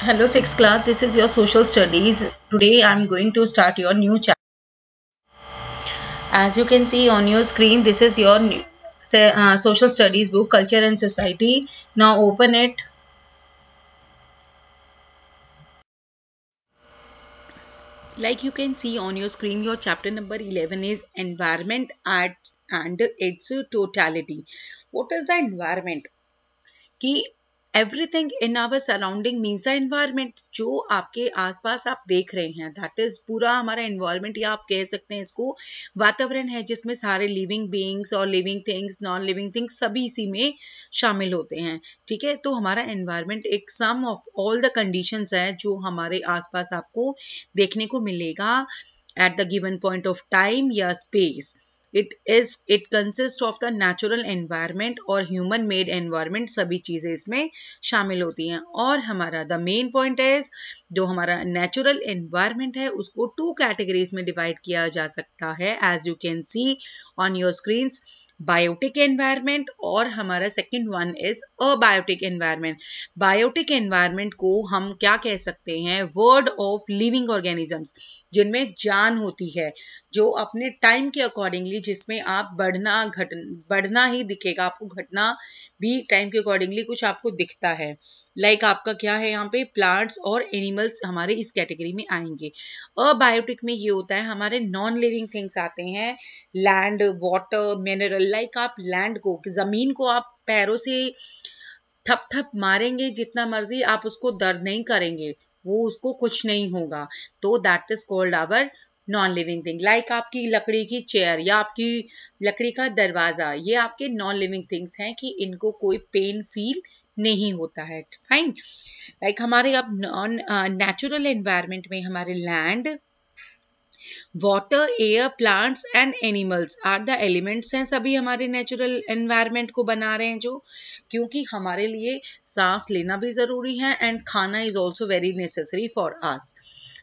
Hello 6th class, this is your social studies. Today I am going to start your new chapter. As you can see on your screen, this is your new, say, uh, social studies book, culture and society. Now open it. Like you can see on your screen, your chapter number 11 is environment, art and its totality. What is the environment? कि everything in our surrounding means the environment जो आपके आसपास आप देख रहे हैं that is पूरा हमारा एनवायरमेंट या आप कह सकते हैं इसको वातावरण है जिसमें सारे लिविंग बींग्स और living things non living things सभी इसी में शामिल होते हैं ठीक है तो हमारा एनवायरमेंट एक sum of all the condition है जो हमारे आसपास आपको देखने को मिलेगा at the given point of time या space it is it consist of the natural environment और ह्यूमन मेड एनवायरनमेंट सभी चीज़ें इसमें शामिल होती हैं और हमारा द मेन पॉइंट है जो हमारा नेचुरल एनवायरनमेंट है उसको टू कैटेगरीज में डिवाइड किया जा सकता है as you can see on your screens biotic environment और हमारा second one is abiotic environment biotic environment को हम क्या कह सकते हैं वर्ड ऑफ लिविंग ऑर्गेनिजम्स जिनमें जान होती है जो अपने टाइम के अकॉर्डिंगली जिसमें आप बढ़ना घट बढ़ना ही दिखेगा आपको घटना भी टाइम के अकॉर्डिंगली कुछ आपको दिखता है लाइक like आपका क्या है यहाँ पे प्लांट्स और एनिमल्स हमारे इस कैटेगरी में आएंगे अबायोटिक में ये होता है हमारे नॉन लिविंग थिंग्स आते हैं लैंड वाटर मिनरल लाइक आप लैंड को ज़मीन को आप पैरों से थप थप मारेंगे जितना मर्जी आप उसको दर्द नहीं करेंगे वो उसको कुछ नहीं होगा तो that is called our non living thing like आपकी लकड़ी की चेयर या आपकी लकड़ी का दरवाज़ा ये आपके नॉन लिविंग थिंग्स हैं कि इनको कोई पेन फील नहीं होता है फाइन लाइक like हमारे अब नॉन नेचुरल एनवायरनमेंट में हमारे land water air plants and animals are the elements हैं सभी हमारे नेचुरल एनवायरनमेंट को बना रहे हैं जो क्योंकि हमारे लिए सांस लेना भी ज़रूरी है एंड खाना is also very necessary for us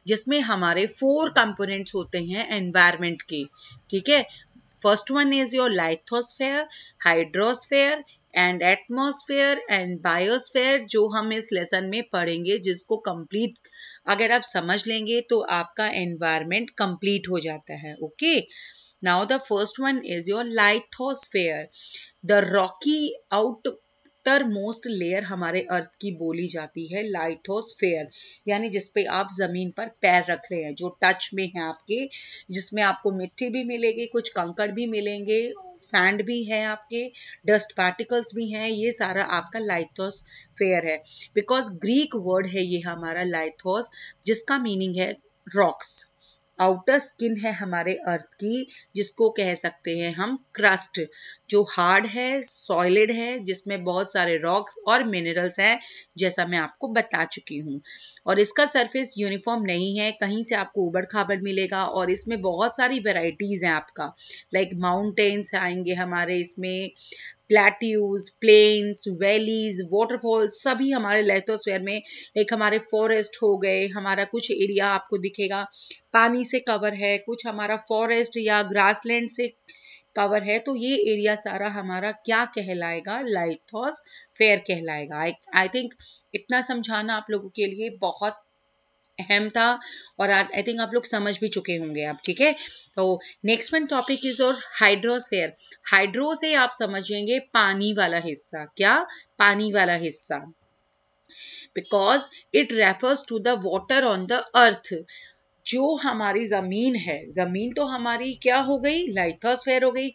जिसमें हमारे फोर कंपोनेंट्स होते हैं एनवायरनमेंट के ठीक है first one is your lithosphere hydrosphere and atmosphere and biosphere जो हम इस लेसन में पढ़ेंगे जिसको कंप्लीट अगर आप समझ लेंगे तो आपका एनवायरमेंट कंप्लीट हो जाता है okay now the first one is your lithosphere the rocky out most layer हमारे अर्थ की बोली जाती है लाइथोस्फेयर यानी जिसपे आप ज़मीन पर पैर रख रहे हैं जो टच में है आपके जिसमें आपको मिट्टी भी मिलेगी कुछ कंकड़ भी मिलेंगे सैंड भी है आपके डस्ट पार्टिकल्स भी हैं ये सारा आपका लाइथोस फेयर है बिकॉज ग्रीक वर्ड है ये हमारा लाइथोस जिसका मीनिंग है रॉक्स आउटर स्किन है हमारे अर्थ की जिसको कह सकते हैं हम क्रस्ट जो हार्ड है सॉलिड है जिसमें बहुत सारे रॉक्स और मिनरल्स हैं जैसा मैं आपको बता चुकी हूँ और इसका सरफेस यूनिफॉर्म नहीं है कहीं से आपको उबड़ खाबड़ मिलेगा और इसमें बहुत सारी वेराइटीज़ हैं आपका लाइक माउंटेन्स आएंगे हमारे इसमें प्लेट्यूज प्लेन्स वैलीज वाटरफॉल्स सभी हमारे लेथोस्फेयर में लाइक हमारे फॉरेस्ट हो गए हमारा कुछ एरिया आपको दिखेगा पानी से कवर है कुछ हमारा फॉरेस्ट या ग्रासलैंड से कवर है तो ये एरिया सारा हमारा क्या कहलाएगा लाइथोस फेयर कहलाएगा आई थिंक इतना समझाना आप लोगों के लिए बहुत अहम था और आई थिंक आप लोग समझ भी चुके होंगे आप ठीक है तो नेक्स्ट वन टॉपिक इज और हाइड्रोस्फेयर हाइड्रो से आप समझेंगे पानी वाला हिस्सा क्या पानी वाला हिस्सा because it refers to the water on the earth जो हमारी ज़मीन है ज़मीन तो हमारी क्या हो गई लाइथोस्फेयर हो गई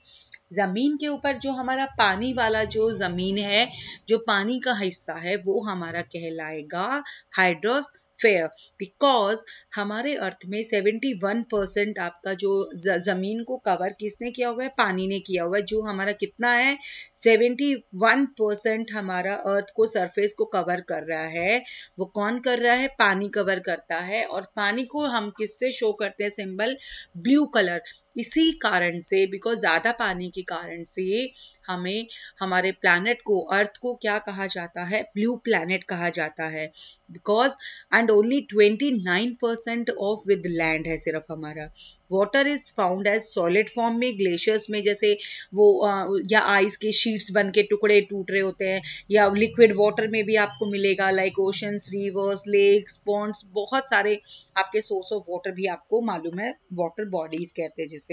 ज़मीन के ऊपर जो हमारा पानी वाला जो ज़मीन है जो पानी का हिस्सा है वो हमारा कहलाएगा हाइड्रोस फेयर बिकॉज हमारे अर्थ में 71 परसेंट आपका जो ज़मीन को कवर किसने किया हुआ है पानी ने किया हुआ है जो हमारा कितना है 71 परसेंट हमारा अर्थ को सरफेस को कवर कर रहा है वो कौन कर रहा है पानी कवर करता है और पानी को हम किससे शो करते हैं सिंबल ब्लू कलर इसी कारण से बिकॉज ज़्यादा पानी के कारण से हमें हमारे प्लानट को अर्थ को क्या कहा जाता है ब्लू प्लानट कहा जाता है because and only twenty nine percent of with land है सिर्फ हमारा water is found as solid form में ग्लेशियर्स में जैसे वो आ, या आइस के शीट्स बन के टुकड़े टूट रहे होते हैं या लिक्विड वाटर में भी आपको मिलेगा like oceans rivers lakes ponds बहुत सारे आपके सोर्स ऑफ वाटर भी आपको मालूम है वाटर बॉडीज कहते हैं जिसे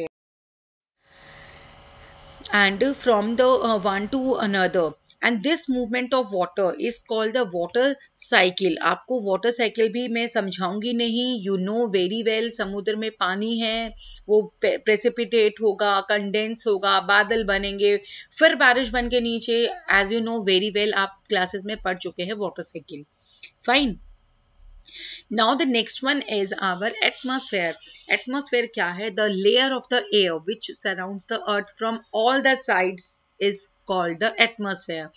and from the uh, one to another and this movement of water is called the water cycle आपको वॉटर साइकिल भी मैं समझाऊंगी नहीं यू नो वेरी वेल समुद्र में पानी है वो प्रेसिपिटेट होगा कंडेंस होगा बादल बनेंगे फिर बारिश बन के नीचे as you know very well आप क्लासेस में पढ़ चुके हैं water cycle fine now the next one is our atmosphere atmosphere kya hai the layer of the air which surrounds the earth from all the sides is called the atmosphere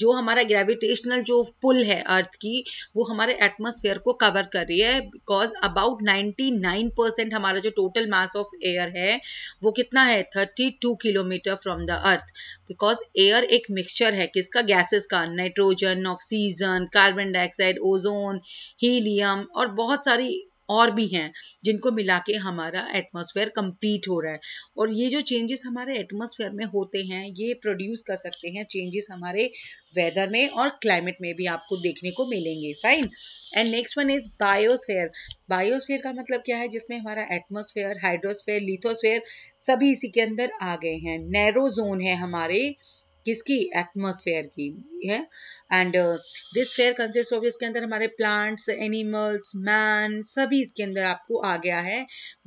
जो हमारा gravitational जो पुल है अर्थ की वो हमारे atmosphere को cover कर रही है बिकॉज अबाउट 99 परसेंट हमारा जो टोटल मास ऑफ एयर है वो कितना है 32 kilometre from the earth because air एक मिक्सचर है किसका गैसेस का nitrogen oxygen carbon dioxide ozone helium और बहुत सारी और भी हैं जिनको मिला के हमारा एटमोसफेयर कंप्लीट हो रहा है और ये जो चेंजेस हमारे एटमोसफेयर में होते हैं ये प्रोड्यूस कर सकते हैं चेंजेस हमारे वेदर में और क्लाइमेट में भी आपको देखने को मिलेंगे fine and next one is biosphere biosphere का मतलब क्या है जिसमें हमारा एटमोसफेयर हाइड्रोस्फेयर लिथोस्फेयर सभी इसी के अंदर आ गए हैं नैरो जोन है हमारे किसकी एटमोसफेयर की है and this sphere consist of इसके अंदर हमारे प्लांट्स एनिमल्स मैन सभी इसके अंदर आपको आ गया है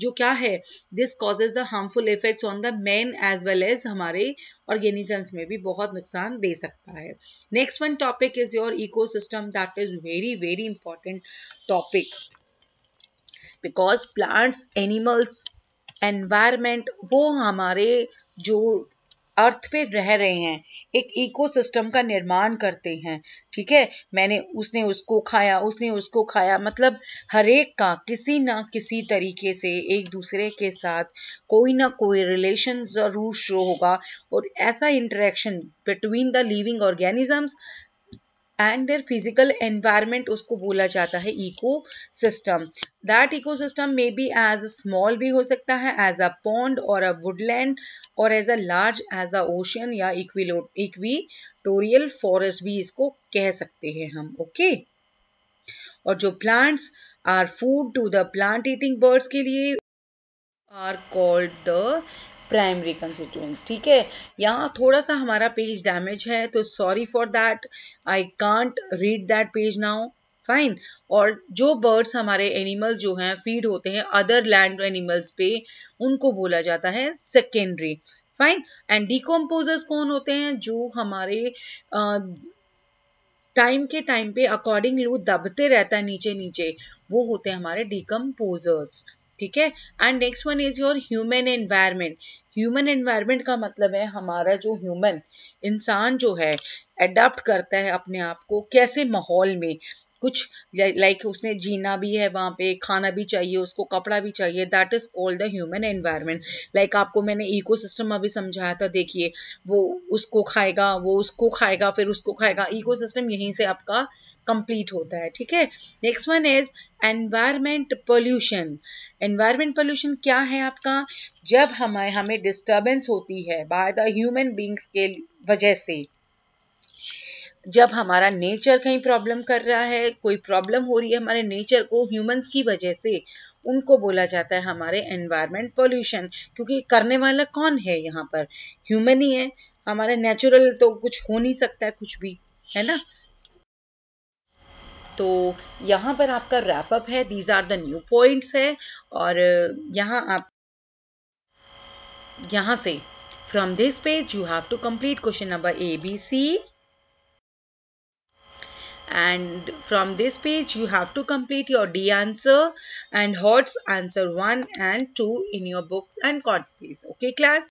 जो क्या है this causes the harmful effects on the man as well as हमारे ऑर्गेनिजम्स में भी बहुत नुकसान दे सकता है next one topic is your ecosystem that is very very important topic because plants animals environment वो हमारे जो अर्थ पे रह रहे हैं एक इकोसिस्टम का निर्माण करते हैं ठीक है मैंने उसने उसको खाया उसने उसको खाया मतलब हरेक का किसी ना किसी तरीके से एक दूसरे के साथ कोई ना कोई रिलेशन ज़रूर शो होगा और ऐसा interaction between the living organisms and their physical environment उसको बोला जाता है ecosystem that ecosystem may be as a small भी हो सकता है एज अ पॉन्ड और अ वुडलैंड और as a large as a ocean या इक्विटोरियल फॉरेस्ट भी इसको कह सकते हैं हम ओके okay? और जो plants are food to the plant eating birds के लिए are called the primary constituents ठीक है यहाँ थोड़ा सा हमारा पेज डैमेज है तो sorry for that I can't read that page now fine और जो बर्ड्स हमारे एनिमल्स जो हैं फीड होते हैं अदर लैंड एनिमल्स पे उनको बोला जाता है सेकेंडरी फाइन एंड डिकम्पोजर्स कौन होते हैं जो हमारे टाइम के टाइम पे अकॉर्डिंगली वो दबते रहता है नीचे नीचे वो होते हैं हमारे डिकम्पोजर्स ठीक है and next one is your human environment human environment का मतलब है हमारा जो ह्यूमन इंसान जो है एडाप्ट करता है अपने आप को कैसे माहौल में कुछ लाइक उसने जीना भी है वहाँ पे खाना भी चाहिए उसको कपड़ा भी चाहिए that is called the human environment like आपको मैंने इकोसिस्टम सिस्टम अभी समझाया था देखिए वो उसको खाएगा वो उसको खाएगा फिर उसको खाएगा इको सिस्टम यहीं से आपका कंप्लीट होता है ठीक है next one is environment pollution environment pollution क्या है आपका जब हमें हमें डिस्टर्बेंस होती है बाय द ह्यूमन बींग्स के वजह से जब हमारा नेचर कहीं प्रॉब्लम कर रहा है कोई प्रॉब्लम हो रही है हमारे नेचर को ह्यूमंस की वजह से उनको बोला जाता है हमारे एनवायरनमेंट पोल्यूशन क्योंकि करने वाला कौन है यहाँ पर ह्यूमन ही है हमारा नेचुरल तो कुछ हो नहीं सकता है कुछ भी है ना तो यहाँ पर आपका रैपअप है these are the new points है और यहाँ आप यहाँ से from this page you have to complete question number A B C and from this page you have to complete your D answer and Hot's answer 1 and 2 in your books and copies. Okay class?